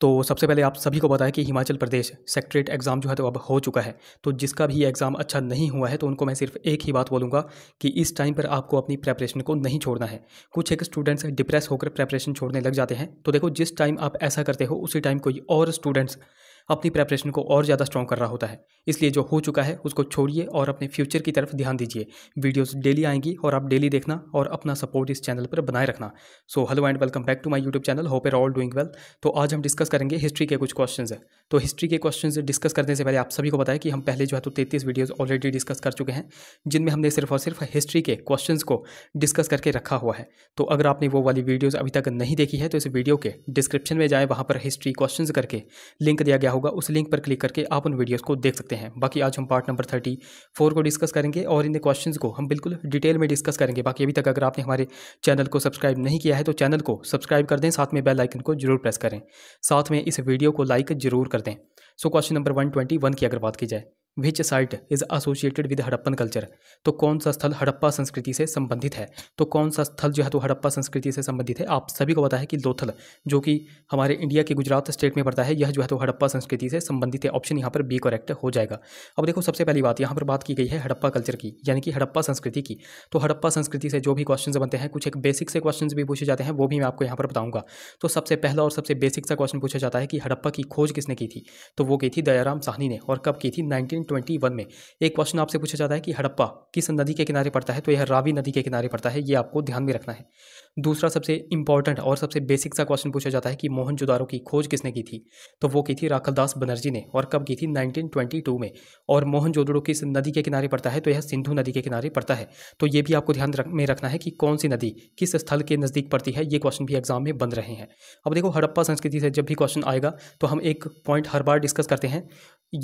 तो सबसे पहले आप सभी को बताया कि हिमाचल प्रदेश सेक्ट्रेट एग्ज़ाम जो है तो अब हो चुका है तो जिसका भी एग्ज़ाम अच्छा नहीं हुआ है तो उनको मैं सिर्फ एक ही बात बोलूँगा कि इस टाइम पर आपको अपनी प्रेपरेशन को नहीं छोड़ना है कुछ एक स्टूडेंट्स डिप्रेस होकर प्रेपरेशन छोड़ने लग जाते हैं तो देखो जिस टाइम आप ऐसा करते हो उसी टाइम कोई और स्टूडेंट्स अपनी प्रेपरेशन को और ज़्यादा स्ट्रॉन्ग कर रहा होता है इसलिए जो हो चुका है उसको छोड़िए और अपने फ्यूचर की तरफ ध्यान दीजिए वीडियोस डेली आएंगी और आप डेली देखना और अपना सपोर्ट इस चैनल पर बनाए रखना so hello and welcome back to my YouTube channel hope are all doing well तो आज हम डिस्कस करेंगे हिस्ट्री के कुछ क्वेश्चन है तो हिस्ट्री के क्वेश्चन डिस्कस करने से पहले आप सभी को बताया कि हम पहले जो है तो तैतीस वीडियोज़ ऑलरेडी डिस्कस कर चुके हैं जिनमें हमने सिर्फ और सिर्फ हिस्ट्री के क्वेश्चन को डिस्कस करके रखा हुआ है तो अगर आपने वो वाली वीडियोज़ अभी तक नहीं देखी है तो इस वीडियो के डिस्क्रिप्शन में जाएँ वहाँ पर हिस्ट्री क्वेश्चन करके लिंक दिया गया होगा उस लिंक पर क्लिक करके आप उन वीडियोस को देख सकते हैं बाकी आज हम पार्ट नंबर थर्टी फोर को डिस्कस करेंगे और इन क्वेश्चंस को हम बिल्कुल डिटेल में डिस्कस करेंगे बाकी अभी तक अगर आपने हमारे चैनल को सब्सक्राइब नहीं किया है तो चैनल को सब्सक्राइब कर दें साथ में बेल आइकन को जरूर प्रेस करें साथ में इस वीडियो को लाइक जरूर कर दें सो क्वेश्चन नंबर वन की अगर बात की जाए which site is associated with Harappan culture तो कौन सा स्थल हड़प्पा संस्कृति से संबंधित है तो कौन सा स्थल जो है तो हड़प्पा संस्कृति से संबंधित है आप सभी को पता है कि लोथल जो कि हमारे इंडिया के गुजरात स्टेट में पड़ता है यह जो है तो हड़प्पा संस्कृति से संबंधित है ऑप्शन यहाँ पर बी करेक्ट हो जाएगा अब देखो सबसे पहली बात यहाँ पर बात की गई है हड़प्पा कल्चर की यानी कि हड़प्पा संस्कृति की तो हड़प्पा संस्कृति से जो भी क्वेश्चन बनते हैं कुछ एक बेसिक से क्वेश्चन भी पूछे जाते हैं वो भी मैं आपको यहाँ पर बताऊँगा तो सबसे पहला और सबसे बेसिक सा क्वेश्चन पूछा जाता है कि हड़प्पा की खोज किसने की थी तो वो की थी दयाराम साहनी ने और कब की थी नाइनटीन 1921 में एक क्वेश्चन आपसे पूछा जाता है कि हड़प्पा किस नदी के किनारे पड़ता है तो यह रावी नदी के किनारे पड़ता है ये आपको ध्यान में रखना है दूसरा सबसे इंपॉर्टेंट और सबसे बेसिक सा क्वेश्चन पूछा जाता है कि मोहन की खोज किसने की थी तो वो की थी राखलदास बनर्जी ने और कब की थी 1922 में और मोहन किस नदी के किनारे पड़ता है तो यह सिंधु नदी के किनारे पड़ता है तो ये भी आपको ध्यान में रखना है कि कौन सी नदी किस स्थल के नज़दीक पड़ती है ये क्वेश्चन भी एग्जाम में बन रहे हैं अब देखो हड़प्पा संस्कृति से जब भी क्वेश्चन आएगा तो हम एक पॉइंट हर बार डिस्कस करते हैं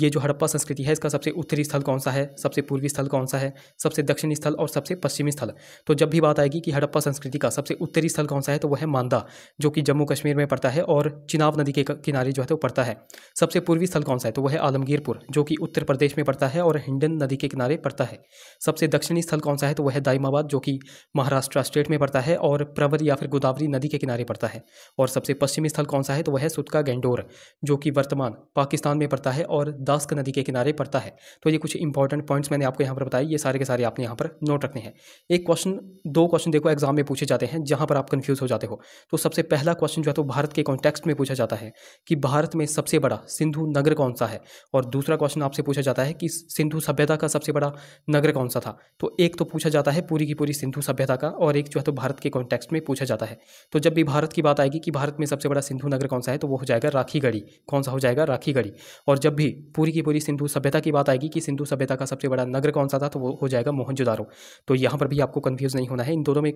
ये जो हड़प्पा संस्कृति है इसका सबसे उत्तरी स्थल कौन सा है सबसे पूर्वी स्थल कौन सा है सबसे दक्षिणी स्थल और सबसे पश्चिमी स्थल तो जब भी बात आएगी कि हड़प्पा संस्कृति का सबसे उत्तरी स्थल कौन सा है तो वह है मांदा जो कि जम्मू कश्मीर में पड़ता है और चिनाव नदी के किनारे जो है तो पड़ता है सबसे पूर्वी स्थल कौन सा है तो वह है आलमगीरपुर जो कि उत्तर प्रदेश में पड़ता है और हिंडन नदी के किनारे पड़ता है सबसे दक्षिणी स्थल कौन सा है तो वह है दाइमाबाद जो कि महाराष्ट्र स्टेट में पड़ता है और प्रवर या फिर गोदावरी नदी के किनारे पड़ता है और सबसे पश्चिमी स्थल कौन सा है तो वह है सुतका गेंडोर जो कि वर्तमान पाकिस्तान में पड़ता है और दास्क नदी के किनारे पड़ता है तो ये कुछ इंपॉर्टेंट पॉइंट्स मैंने आपको यहाँ पर बताए ये सारे के सारे आपने यहाँ पर नोट रखने हैं एक क्वेश्चन दो क्वेश्चन देखो एग्जाम में पूछे जाते हैं जहाँ पर आप कन्फ्यूज़ हो जाते हो तो सबसे पहला क्वेश्चन जो है तो भारत के कॉन्टेक्स्ट में पूछा जाता है कि भारत में सबसे बड़ा सिंधु नगर कौन सा है और दूसरा क्वेश्चन आपसे पूछा जाता है कि सिंधु सभ्यता का सबसे बड़ा नगर कौन सा था तो एक तो पूछा जाता है पूरी की पूरी सिंधु सभ्यता का और एक जो है तो भारत के कॉन्टेक्स्ट में पूछा जाता है तो जब भी भारत की बात आएगी कि भारत में सबसे बड़ा सिंधु नगर कौन सा है तो वो हो जाएगा गढ़ी कौन सा हो जाएगा गढ़ी और जब भी पूरी की पूरी सिंधु सभ्यता की बात आएगी कि सिंधु सभ्यता का सबसे बड़ा नगर कौन सा था तो वो हो जाएगा मोहनजोदारो तो यहाँ पर भी आपको कन्फ्यूज़ नहीं होना है इन दोनों में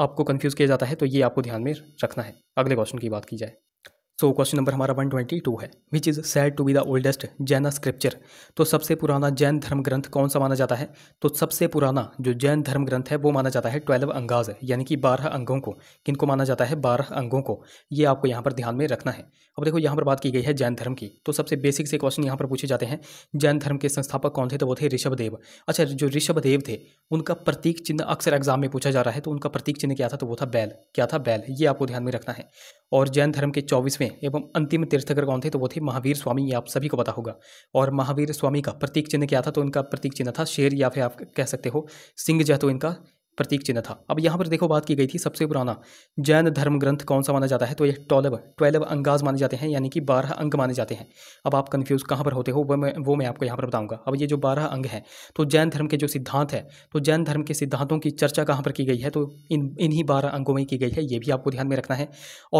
आपको कन्फ्यूज कंफ्यूज किया जाता है तो ये आपको ध्यान में रखना है अगले क्वेश्चन की बात की जाए सो क्वेश्चन नंबर हमारा 122 है which is said to be the oldest Jain scripture तो सबसे पुराना जैन धर्म ग्रंथ कौन सा माना जाता है तो सबसे पुराना जो जैन धर्म ग्रंथ है वो माना जाता है ट्वेल्व अंगाज यानी कि बारह अंगों को किनको माना जाता है बारह अंगों को ये आपको यहाँ पर ध्यान में रखना है अब देखो यहाँ पर बात की गई है जैन धर्म की तो सबसे बेसिक से क्वेश्चन यहाँ पर पूछे जाते हैं जैन धर्म के संस्थापक कौन थे तो वो थे देव अच्छा जो ऋषभदेव थे उनका प्रतीक चिन्ह अक्सर एग्जाम में पूछा जा रहा है तो उनका प्रतीक चिन्ह क्या था तो वो था बैल क्या था बैल ये आपको ध्यान में रखना है और जैन धर्म के चौबीसवें पांचवें एवं अंतिम तीर्थकर कौन थे तो वो थे महावीर स्वामी ये आप सभी को पता होगा और महावीर स्वामी का प्रतीक चिन्ह क्या था तो इनका प्रतीक चिन्ह था शेर या फिर आप कह सकते हो सिंह जो है तो इनका प्रतीक चिन्ह था अब यहाँ पर देखो बात की गई थी सबसे पुराना जैन धर्म ग्रंथ कौन सा माना जाता है तो ये ट्वेल्व ट्वेल्व अंगाज माने जाते हैं यानी कि बारह अंग माने जाते हैं अब आप कन्फ्यूज कहाँ पर होते हो वो मैं वो मैं आपको यहाँ पर बताऊँगा अब ये जो बारह अंग हैं तो जैन धर्म के जो सिद्धांत है तो जैन धर्म के सिद्धांतों की चर्चा कहाँ पर की गई है तो इन इन्हीं बारह अंगों में की गई है ये भी आपको ध्यान में रखना है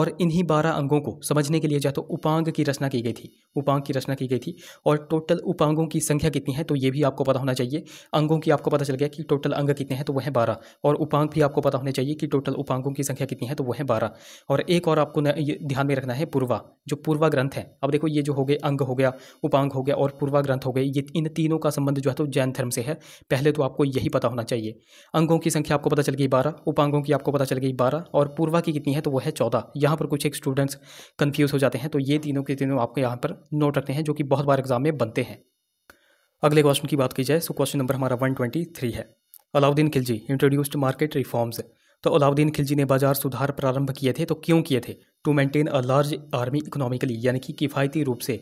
और इन्हीं बारह अंगों को समझने के लिए जाए तो उपांग की रचना की गई थी उपांग की रचना की गई थी और टोटल उपांगों की संख्या कितनी है तो ये भी आपको पता होना चाहिए अंगों की आपको पता चल गया कि टोटल अंग कितने हैं तो वह बारह और उपांग भी आपको पता होने चाहिए कि टोटल उपांगों की संख्या कितनी है तो वह है बारह और एक और आपको ध्यान में रखना है पूर्वा जो पूर्वा ग्रंथ है अब देखो ये जो हो गए अंग हो गया उपांग हो गया और पूर्वा ग्रंथ हो गए ये इन तीनों का संबंध जो है तो जैन धर्म से है पहले तो आपको यही पता होना चाहिए अंगों की संख्या आपको पता चल गई बारह उपांगों की आपको पता चल गई बारह और पूर्वा की कितनी है तो वह है चौदह यहाँ पर कुछ एक स्टूडेंट्स कन्फ्यूज़ हो जाते हैं तो ये तीनों के तीनों आपको यहाँ पर नोट रखते हैं जो कि बहुत बार एग्जाम में बनते हैं अगले क्वेश्चन की बात की जाए सो क्वेश्चन नंबर हमारा वन ट्वेंटी थ्री है Alauddin Khilji introduced market reforms तो अलाउद्दीन खिलजी ने बाजार सुधार प्रारंभ किए थे तो क्यों किए थे to maintain a large army economically यानी कि किफ़ायती रूप से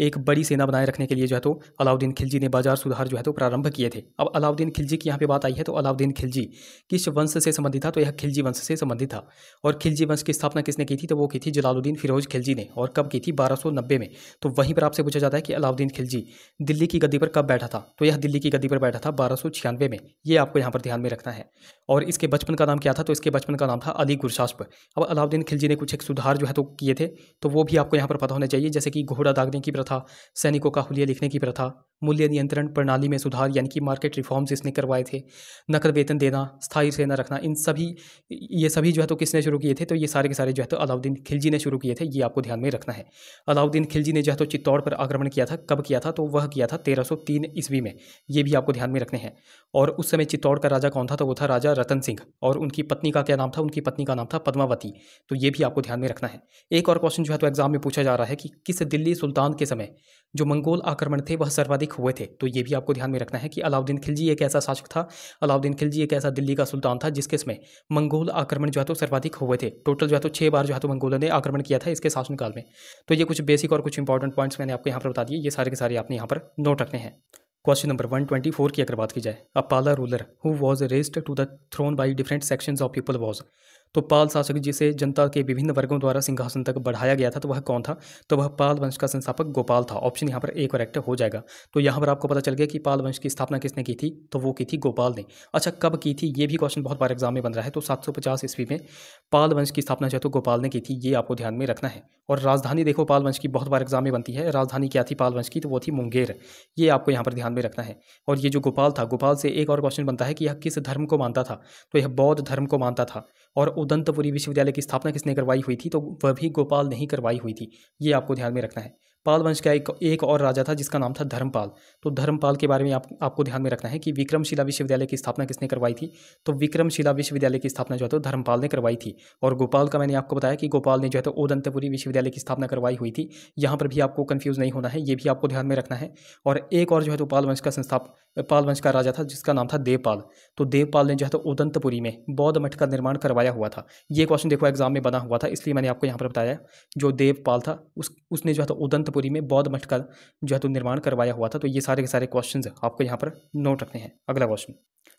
एक बड़ी सेना बनाए रखने के लिए जो है तो अलाउद्दीन खिलजी ने बाजार सुधार जो है तो प्रारंभ किए थे अब अलाउद्दीन खिलजी की यहाँ पे बात आई है तो अलाउद्दीन खिलजी किस वंश से संबंधित था तो यह खिलजी वंश से संबंधित था और खिलजी वंश की स्थापना किसने की थी तो वो की थी जलालुद्दीन फिरोज खिलजी ने और कब की थी बारह में तो वहीं पर आपसे पूछा जाता है कि अलाउद्दीन खिलजी दिल्ली की गद्दी पर कब बैठा था तो यह दिल्ली की गद्दी पर बैठा था बारह में ये आपको यहाँ पर ध्यान में रखना है और इसके बचपन का नाम क्या था तो इसके बचपन का नाम था अली गुरशास्प अब अलाउद्दीन खिलजी ने कुछ एक सुधार सुधार जो है तो किए थे तो वो भी आपको यहाँ पर पता होना चाहिए जैसे कि घोड़ा दागने की प्रथा सैनिकों का हुलिया लिखने की प्रथा मूल्य नियंत्रण प्रणाली में सुधार यानी कि मार्केट रिफॉर्म्स इसने करवाए थे नकद वेतन देना स्थायी सेना रखना इन सभी ये सभी जो है तो किसने शुरू किए थे तो ये सारे के सारे जो है तो अलाउद्दीन खिलजी ने शुरू किए थे ये आपको ध्यान में रखना है अलाउद्दीन खिलजी ने जो है तो चित्तौड़ पर आक्रमण किया था कब किया था तो वह किया था तेरह सौ ईस्वी में ये भी आपको ध्यान में रखने हैं और उस समय चित्तौड़ का राजा कौन था तो वो था राजा रतन सिंह और उनकी पत्नी का क्या नाम था उनकी पत्नी का नाम था पद्मावती तो ये भी आपको ध्यान में रखना रखना है एक और क्वेश्चन जो है तो एग्जाम में पूछा जा रहा है कि किस दिल्ली सुल्तान के समय जो मंगोल आक्रमण थे वह सर्वाधिक हुए थे तो ये भी आपको ध्यान में रखना है कि अलाउद्दीन खिलजी एक ऐसा शासक था अलाउद्दीन खिलजी एक ऐसा दिल्ली का सुल्तान था जिसके समय मंगोल आक्रमण जो है तो सर्वाधिक हुए थे टोटल जो है तो छः बार जो है तो मंगोलों ने आक्रमण किया था इसके शासनकाल में तो ये कुछ बेसिक और कुछ इंपॉर्टेंट पॉइंट्स मैंने आपको यहाँ पर बता दिए ये सारे के सारे आपने यहाँ पर नोट रखने हैं क्वेश्चन नंबर 124 की अगर बात की जाए Apala ruler who was raised to the throne by different sections of people was तो पाल शासक जिसे जनता के विभिन्न वर्गों द्वारा सिंहासन तक बढ़ाया गया था तो वह कौन था तो वह पाल वंश का संस्थापक गोपाल था ऑप्शन यहाँ पर ए करेक्ट हो जाएगा तो यहाँ पर आपको पता चल गया कि पाल वंश की स्थापना किसने की थी तो वो की थी गोपाल ने अच्छा कब की थी ये भी क्वेश्चन बहुत बार एग्जाम में बन रहा है तो सात ईस्वी में पाल वंश की स्थापना जो है तो गोपाल ने की थी ये आपको ध्यान में रखना है और राजधानी देखो पाल वंश की बहुत बार एग्जाम में बनती है राजधानी क्या थी पाल वंश की तो वो थी मुंगेर ये आपको यहाँ पर ध्यान में रखना है और ये जो गोपाल था गोपाल से एक और क्वेश्चन बनता है कि यह किस धर्म को मानता था तो यह बौद्ध धर्म को मानता था और उदंतपुरी विश्वविद्यालय की स्थापना किसने करवाई हुई थी तो वह भी गोपाल ने ही करवाई हुई थी ये आपको ध्यान में रखना है पाल वंश का एक एक और राजा था जिसका नाम था धर्मपाल तो धर्मपाल के बारे में आप, आपको ध्यान में रखना है कि विक्रमशिला विश्वविद्यालय की स्थापना किसने करवाई थी तो विक्रमशिला विश्वविद्यालय की स्थापना जो है तो धर्मपाल ने करवाई थी और गोपाल का मैंने आपको बताया कि गोपाल ने जो है तो ओदंतपुरी विश्वविद्यालय की स्थापना करवाई हुई थी यहाँ पर भी आपको कन्फ्यूज़ नहीं होना है ये भी आपको ध्यान में रखना है और एक और जो है तो पाल वंश का संस्थाप पाल वंश का राजा था जिसका नाम था देवपाल तो देवपाल ने जो है तो उदंतपुरी में बौद्ध मठ का निर्माण करवाया हुआ था ये क्वेश्चन देखो एग्जाम में बना हुआ था इसलिए मैंने आपको यहाँ पर बताया जो देवपाल था उस उसने जो है तो उदंत कर्णपुरी में बौद्ध मठ का जो है तो निर्माण करवाया हुआ था तो ये सारे के सारे क्वेश्चन आपको यहाँ पर नोट रखने हैं अगला क्वेश्चन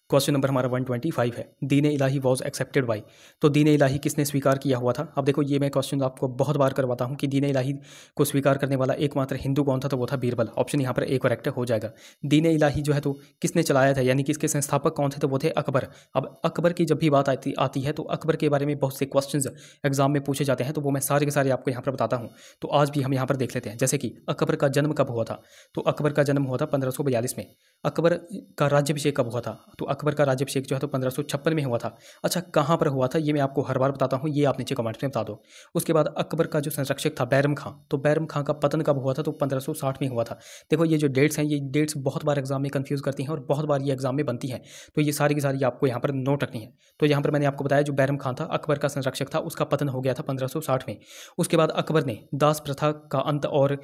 क्वेश्चन नंबर हमारा 125 है दीन इलाही वॉज एक्सेप्टेड बाई तो दीन इलाही किसने स्वीकार किया हुआ था अब देखो ये मैं क्वेश्चन आपको बहुत बार करवाता हूँ कि दीन इलाही को स्वीकार करने वाला एकमात्र हिंदू कौन था तो वो था बीरबल ऑप्शन यहाँ पर एक करेक्ट हो जाएगा दीन इलाही जो है तो किसने चलाया था यानी कि इसके संस्थापक कौन थे तो वो थे अकबर अब अकबर की जब भी बात आती आती है तो अकबर के बारे में बहुत से क्वेश्चन एग्जाम में पूछे जाते हैं तो वो मैं सारे के सारे आपको यहाँ पर बताता हूँ तो आज भी हम यहाँ पर देख लेते हैं जैसे कि अकबर का जन्म कब हुआ था तो अकबर का जन्म हुआ था पंद्रह में अकबर का राज्यभिषेक कब हुआ था तो अकबर का राज्यभिषेक जो है तो पंद्रह में हुआ था अच्छा कहाँ पर हुआ था ये मैं आपको हर बार बताता हूँ ये आप नीचे कमेंट में बता दो उसके बाद अकबर का जो संरक्षक था बैरम खां तो बैरम खां का पतन कब हुआ था तो पंद्रह में हुआ था देखो ये जो डेट्स हैं ये डेट्स बहुत बार एग्जाम में कन्फ्यूज़ करती हैं और बहुत बार ये एग्जाम में बनती हैं तो ये सारी की सारी आपको यहाँ पर नोट रखनी है तो यहाँ पर मैंने आपको बताया जो बैरम खां था अकबर का संरक्षक था उसका पतन हो गया था पंद्रह में उसके बाद अकबर ने दास प्रथा का अंत और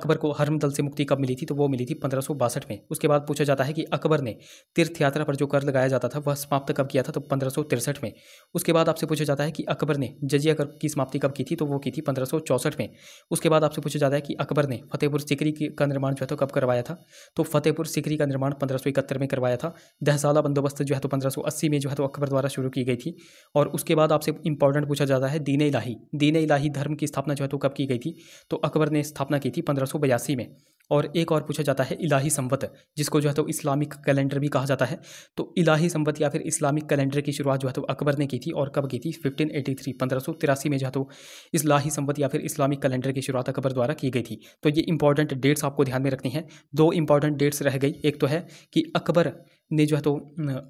अकबर को हरम दल से मुक्ति कब मिली थी तो वो मिली थी पंद्रह में उसके बाद पूछा जाता है कि अकबर ने तीर्थ यात्रा पर जो जो कर लगाया जाता था वह समाप्त कब किया था तो पंद्रह में उसके बाद आपसे पूछा जाता है कि अकबर ने जजिया कर की समाप्ति कब की थी तो वो की थी पंद्रह में उसके बाद आपसे पूछा जाता है कि अकबर ने फतेहपुर सिकरी का निर्माण जो है तो कब करवाया था तो फतेहपुर सिकरी का निर्माण पंद्रह में करवाया था दहसाला बंदोबस्त जो है तो पंद्रह में जो है तो अकबर द्वारा शुरू की गई थी और उसके बाद आपसे इंपॉर्टेंट पूछा जाता है दीन इलाही दीन इलाही धर्म की स्थापना जो है तो कब की गई थी तो अकबर ने स्थापना की थी पंद्रह में और एक और पूछा जाता है इलाही संवत जिसको जो है तो इस्लामिक कैलेंडर भी कहा जाता है तो इलाही संवत या फिर इस्लामिक कैलेंडर की शुरुआत जो है तो अकबर ने की थी और कब की थी 1583 1583 में जो है तो इलाही संवत या फिर इस्लामिक कैलेंडर की शुरुआत अकबर द्वारा की गई थी तो ये इंपॉर्टेंट डेट्स आपको ध्यान में रखनी है दो इंपॉर्टेंट डेट्स रह गई एक तो है कि अकबर ने जो है तो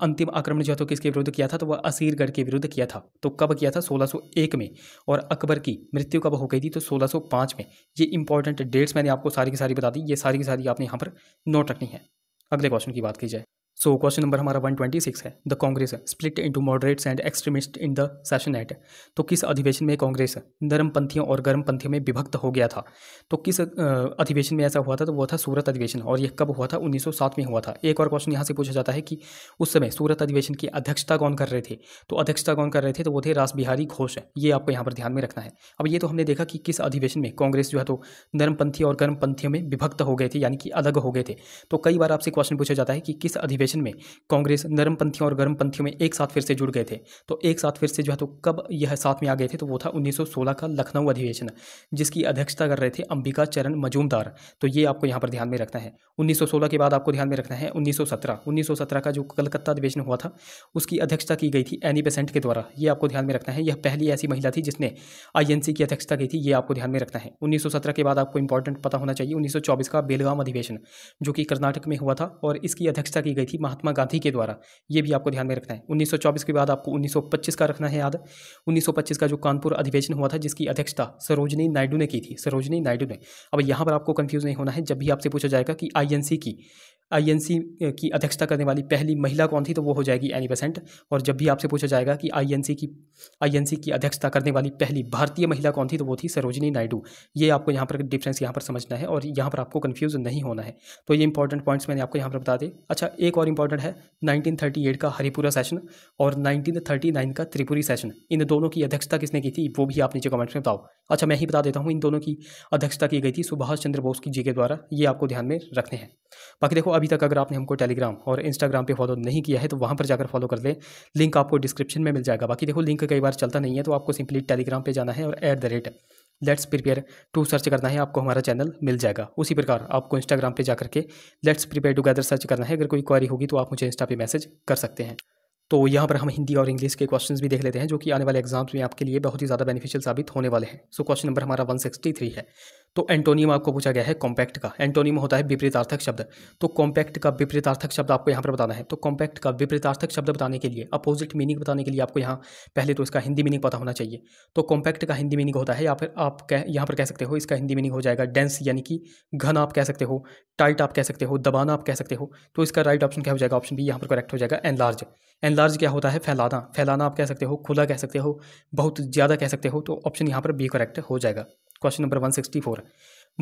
अंतिम आक्रमण जो है तो किसके विरुद्ध किया था तो वह असीरगढ़ के विरुद्ध किया था तो कब किया था 1601 में और अकबर की मृत्यु कब हो गई थी तो 1605 में ये इंपॉर्टेंट डेट्स मैंने आपको सारी की सारी बता दी ये सारी की सारी आपने यहाँ पर नोट रखनी है अगले क्वेश्चन की बात की जाए सो क्वेश्चन नंबर हमारा 126 है the Congress split into moderates and extremist in the session at तो किस अधिवेशन में कांग्रेस नरमपंथियों और गर्मपंथियों में विभक्त हो गया था तो किस अधिवेशन में ऐसा हुआ था तो वो था सूरत अधिवेशन और यह कब हुआ था 1907 में हुआ था एक और क्वेश्चन यहाँ से पूछा जाता है कि उस समय सूरत अधिवेशन की अध्यक्षता कौन कर रहे थे तो अध्यक्षता कौन कर रहे थे तो वो थे रास बिहारी घोष ये आपको यहाँ पर ध्यान में रखना है अब ये तो हमने देखा कि किस अधिवेशन में कांग्रेस जो है तो नरमपंथी और गर्मपंथियों में विभक्त हो गए थे यानी कि अलग हो गए थे तो कई बार आपसे क्वेश्चन पूछा जाता है कि किस अधिवेशन अधिवेशन में कांग्रेस नरमपंथियों और गर्मपंथियों में एक साथ फिर से जुड़ गए थे तो एक साथ फिर से जो है तो कब यह साथ में आ गए थे तो वो था 1916 का लखनऊ अधिवेशन जिसकी अध्यक्षता कर रहे थे अंबिका चरण मजूमदार तो ये आपको यहाँ पर ध्यान में रखना है उन्नीस के बाद आपको ध्यान में रखना है उन्नीस सौ का जो कलकत्ता अधिवेशन हुआ था उसकी अध्यक्षता की गई थी एनी बेसेंट के द्वारा ये आपको ध्यान में रखना है यह पहली ऐसी महिला थी जिसने आईएनसी की अध्यक्षता की थी ये आपको ध्यान में रखना है 1917 के बाद आपको इंपॉर्टेंट पता होना चाहिए 1924 का बेलगाम अधिवेशन जो कि कर्नाटक में हुआ था और इसकी अध्यक्षता की गई थी थी महात्मा गांधी के द्वारा ये भी आपको ध्यान में रखना है 1924 के बाद आपको 1925 का रखना है याद 1925 का जो कानपुर अधिवेशन हुआ था जिसकी अध्यक्षता सरोजनी नायडू ने की थी सरोजनी नायडू ने अब यहाँ पर आपको कन्फ्यूज़ नहीं होना है जब भी आपसे पूछा जाएगा कि आई की आईएनसी की अध्यक्षता करने वाली पहली महिला कौन थी तो वो हो जाएगी एनी बसेंट और जब भी आपसे पूछा जाएगा कि आईएनसी की आईएनसी की अध्यक्षता करने वाली पहली भारतीय महिला कौन थी तो वो थी सरोजनी नायडू ये आपको यहाँ पर डिफरेंस यहाँ पर समझना है और यहाँ पर आपको कन्फ्यूज़ नहीं होना है तो ये इंपॉर्टेंट पॉइंट्स मैंने आपको यहाँ पर बता दें अच्छा एक और इंपॉर्टेंट है नाइनटीन का हरिपुरा सेशन और नाइनटीन का त्रिपुरी सेशन इन दोनों की अध्यक्षता किसने की थी वो भी आप नीचे कमेंट्स में बताओ अच्छा मैं ही बता देता हूँ इन दोनों की अध्यक्षता की गई थी सुभाष चंद्र बोस की जी के द्वारा ये आपको ध्यान में रखने हैं बाकी देखो अभी अभी तक अगर आपने हमको टेलीग्राम और इंस्टाग्राम पे फॉलो नहीं किया है तो वहाँ पर जाकर फॉलो कर लें लिंक आपको डिस्क्रिप्शन में मिल जाएगा बाकी देखो लिंक कई बार चलता नहीं है तो आपको सिंपली टेलीग्राम पे जाना है और at the rate let's prepare to search करना है आपको हमारा चैनल मिल जाएगा उसी प्रकार आपको इंस्टाग्राम पर जाकर के लेट्स प्रिपेयर टुगेदर सर्च करना है अगर कोई क्वारी होगी तो आप मुझे इंस्टा पर मैसेज कर सकते हैं तो यहाँ पर हम हिंदी और इंग्लिश के क्वेश्चंस भी देख लेते हैं जो कि आने वाले एग्जाम्स में आपके लिए बहुत ही ज़्यादा बेनिफिशियल साबित होने वाले हैं सो क्वेश्चन नंबर हमारा 163 है तो एंटोनियम आपको पूछा गया है कॉम्पैक्ट का एंटोनियम होता है विपरीतार्थक शब्द तो कॉम्पैक्ट का विपरीतार्थक शब्द आपको यहाँ पर बताना है तो कॉम्पैक्ट का विपरीतार्थक शब्द बताने के लिए अपोजिट मीनिंग बताने के लिए आपको यहाँ पहले तो इसका हिंदी मीनिंग पता होना चाहिए तो कॉम्पैक्ट का हिंदी मीनिंग होता है या फिर आप कह यहाँ पर कह सकते हो इसका हिंदी मीनिंग हो जाएगा डेंस यानी कि घन आप कह सकते हो टाइट आप कह सकते हो दबाना आप कह सकते हो तो इसका राइट ऑप्शन क्या हो जाएगा ऑप्शन बी यहाँ पर करेक्ट हो जाएगा एनलार्ज एनलार्ज क्या होता है फैलाना फैलाना आप कह सकते हो खुला कह सकते हो बहुत ज़्यादा कह सकते हो तो ऑप्शन यहाँ पर बी करेक्ट हो जाएगा question number one sixty four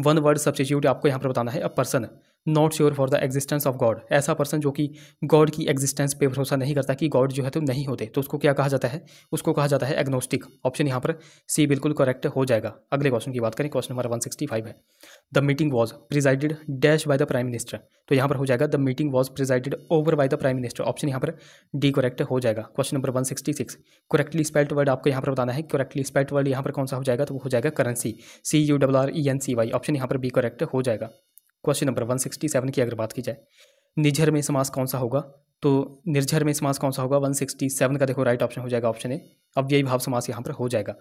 one word substitute आपको यहाँ पर बताना है a person not sure for the existence of God ऐसा पर्सन जो कि गॉड की एग्जिस्टेंस पे भरोसा नहीं करता कि गॉड जो है तो नहीं होते तो उसको क्या कहा जाता है उसको कहा जाता है एग्नोस्टिक ऑप्शन यहाँ पर सी बिल्कुल करेक्ट हो जाएगा अगले क्वेश्चन की बात करें question number one sixty five है the meeting was presided dash by the prime minister तो यहाँ पर हो जाएगा the meeting was presided over by the prime minister option यहाँ पर डी करेक्ट हो जाएगा question number one sixty six correctly spelt word आपको यहाँ पर बताना है करेक्टली स्पेल्ट वर्ड यहाँ पर कौन सा हो जाएगा तो वो हो जाएगा currency C U W R E N C Y option यहाँ पर बी करेक्ट हो जाएगा question number one sixty seven की अगर बात की जाए निझर में समास कौन सा होगा तो निर्झर में समास कौन सा होगा वन सिक्सटी सेवन का देखो राइट ऑप्शन हो जाएगा ऑप्शन ए अब यही भाव समास यहाँ पर हो जाएगा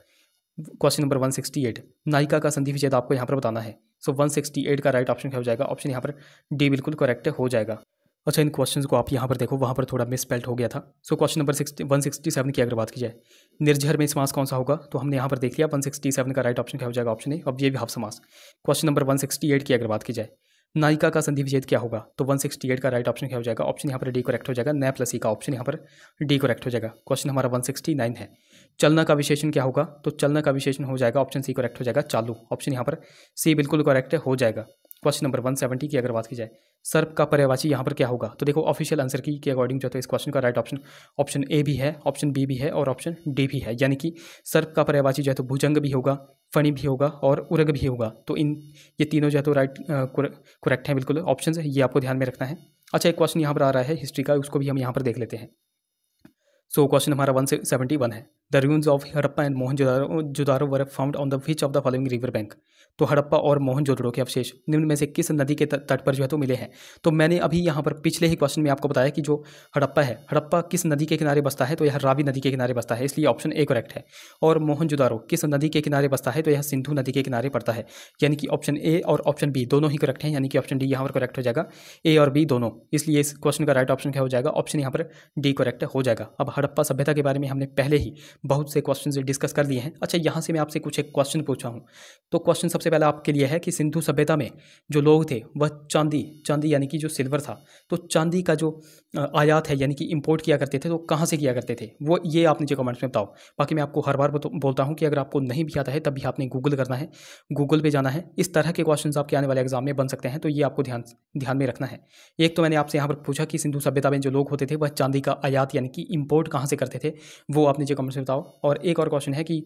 question number one sixty eight नायिका का संधि विच्छेद आपको यहाँ पर बताना है सो वन सिक्सटी एट का राइट ऑप्शन क्या हो जाएगा ऑप्शन यहाँ पर डी बिल्कुल करेक्ट हो जाएगा अच्छा इन क्वेश्चन को आप यहाँ पर देखो वहाँ पर थोड़ा मिसपेल्ट हो गया था so question number sixty one sixty seven की अगर बात की जाए निर्झर में समास कौन सा होगा तो हमने यहाँ पर देख लिया वन सिक्सटी सेवन का राइट ऑप्शन क्या हो जाएगा ऑप्शन ए अब ये भी हाफ समास question number one sixty eight की अगर बात की जाए नायिका का संधि विच्छेद क्या होगा तो 168 का राइट ऑप्शन क्या हो जाएगा ऑप्शन यहाँ पर डी करेक्ट हो जाएगा नया प्लस ई e का ऑप्शन यहाँ पर डी करेक्ट हो जाएगा क्वेश्चन हमारा 169 है चलना का विशेषण क्या होगा तो चलना का विशेषण हो जाएगा ऑप्शन सी करेक्ट हो जाएगा चालू ऑप्शन यहाँ पर सी बिल्कुल करेक्ट हो जाएगा क्वेश्चन नंबर वन सेवेंटी की अगर बात की जाए सर्प का पर्यावाची यहाँ पर क्या होगा तो देखो ऑफिशियल आंसर की के अकॉर्डिंग जो है तो इस क्वेश्चन का राइट ऑप्शन ऑप्शन ए भी है ऑप्शन बी भी है और ऑप्शन डी भी है यानी कि सर्प का पर्यावाची जो है तो भुजंग भी होगा फणी भी होगा और उरग भी होगा तो इन ये तीनों जो है तो राइट करेक्ट हैं बिल्कुल ऑप्शन ये आपको ध्यान में रखना है अच्छा एक क्वेश्चन यहाँ पर आ रहा है हिस्ट्री का उसको भी हम यहाँ पर देख लेते हैं सो क्वेश्चन हमारा वन से सेवेंटी वन है the ruins of Harappa and Mohenjo Daro Daro were found on the which of the following river bank तो हड़प्पा और मोहन जोदड़ो के अवशेष निम्न में से किस नदी के तट पर जो है तो मिले हैं तो मैंने अभी यहाँ पर पिछले ही क्वेश्चन में आपको बताया कि जो हड़प्पा है हड़प्पा किस नदी के किनारे बसता है तो यह रावी नदी के किनारे बसता है इसलिए ऑप्शन ए करेक्ट है और मोहन जुदारो किस नदी के किनारे बसता है तो यह सिंधु नदी के किनारे पड़ता है यानी कि ऑप्शन ए और ऑप्शन बी दोनों ही करेक्ट हैं यानी कि ऑप्शन डी यहाँ पर करेक्ट हो जाएगा ए और बी दोनों इसलिए इस क्वेश्चन का राइट ऑप्शन क्या हो जाएगा ऑप्शन यहाँ पर डी करेक्ट हो जाएगा अब हड़प्पा सभ्यता के बारे में हमने पहले ही बहुत से क्वेश्चन डिस्कस कर लिए हैं अच्छा यहाँ से मैं आपसे कुछ एक क्वेश्चन पूछा हूँ तो क्वेश्चन सबसे पहले आपके लिए है कि सिंधु सभ्यता में जो लोग थे वह चांदी चांदी यानी कि जो सिल्वर था तो चांदी का जो आयात है यानी कि इम्पोर्ट किया करते थे तो कहाँ से किया करते थे वो ये आप नीचे कमेंट्स में बताओ बाकी मैं आपको हर बार बोलता हूँ कि अगर आपको नहीं भी आता है तब भी आपने गूगल करना है गूगल पर जाना है इस तरह के क्वेश्चन आपके आने वाले एग्जाम में बन सकते हैं तो ये आपको ध्यान ध्यान में रखना है एक तो मैंने आपसे यहाँ पर पूछा कि सिंधु सभ्यता में जो लोग होते थे वह चांदी का आयात यानी कि इम्पोर्ट कहाँ से करते थे वो आप नीचे कमेंट्स में बताओ और एक और क्वेश्चन है कि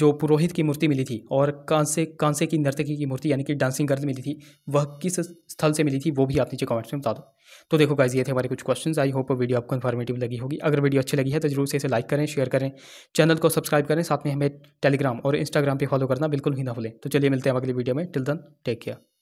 जो पुरोहित की मूर्ति मिली थी और कांसे कांसे की नर्तकी की मूर्ति यानी कि डांसिंग गर्ल मिली थी वह किस स्थल से मिली थी वो भी आप नीचे कमेंट्स में बता दो तो देखो गाइज ये थे हमारे कुछ क्वेश्चंस आई होप वीडियो आपको इन्फॉर्मेटिव लगी होगी अगर वीडियो अच्छी लगी है तो जरूर से इसे लाइक करें शेयर करें चैनल को सब्सक्राइब करें साथ में हमें टेलीग्राम और इंस्टाग्राम पर फॉलो करना बिल्कुल ही ना भूलें तो चलिए मिलते हैं अगली वीडियो में टिल दन टेक केयर